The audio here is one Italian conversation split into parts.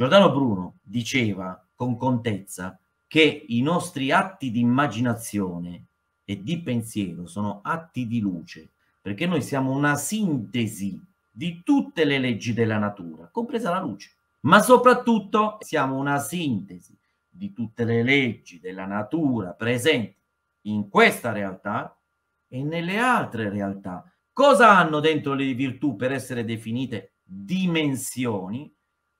Giordano Bruno diceva con contezza che i nostri atti di immaginazione e di pensiero sono atti di luce, perché noi siamo una sintesi di tutte le leggi della natura, compresa la luce, ma soprattutto siamo una sintesi di tutte le leggi della natura presenti in questa realtà e nelle altre realtà. Cosa hanno dentro le virtù per essere definite dimensioni?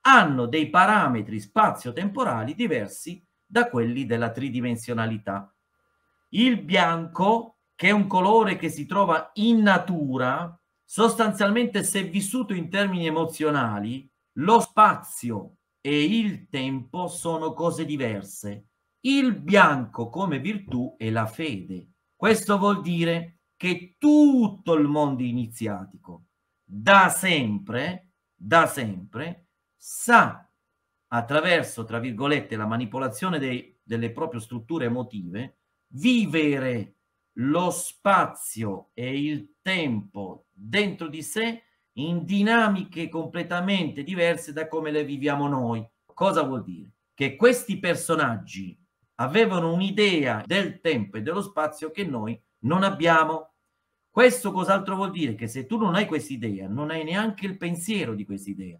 hanno dei parametri spazio-temporali diversi da quelli della tridimensionalità. Il bianco, che è un colore che si trova in natura, sostanzialmente se vissuto in termini emozionali, lo spazio e il tempo sono cose diverse. Il bianco come virtù è la fede. Questo vuol dire che tutto il mondo iniziatico da sempre, da sempre, sa attraverso, tra virgolette, la manipolazione dei, delle proprie strutture emotive, vivere lo spazio e il tempo dentro di sé in dinamiche completamente diverse da come le viviamo noi. Cosa vuol dire? Che questi personaggi avevano un'idea del tempo e dello spazio che noi non abbiamo. Questo cos'altro vuol dire? Che se tu non hai quest'idea, non hai neanche il pensiero di quest'idea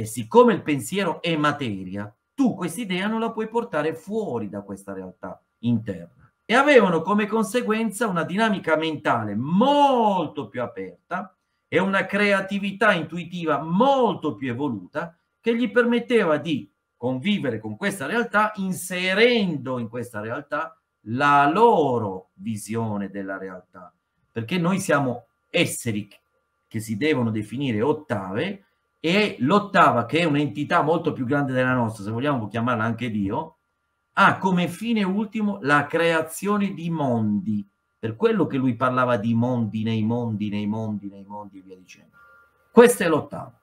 e siccome il pensiero è materia, tu quest'idea non la puoi portare fuori da questa realtà interna. E avevano come conseguenza una dinamica mentale molto più aperta e una creatività intuitiva molto più evoluta che gli permetteva di convivere con questa realtà inserendo in questa realtà la loro visione della realtà perché noi siamo esseri che si devono definire ottave e l'ottava, che è un'entità molto più grande della nostra, se vogliamo chiamarla anche Dio, ha come fine ultimo la creazione di mondi, per quello che lui parlava di mondi nei mondi, nei mondi, nei mondi e via dicendo. Questa è l'ottava.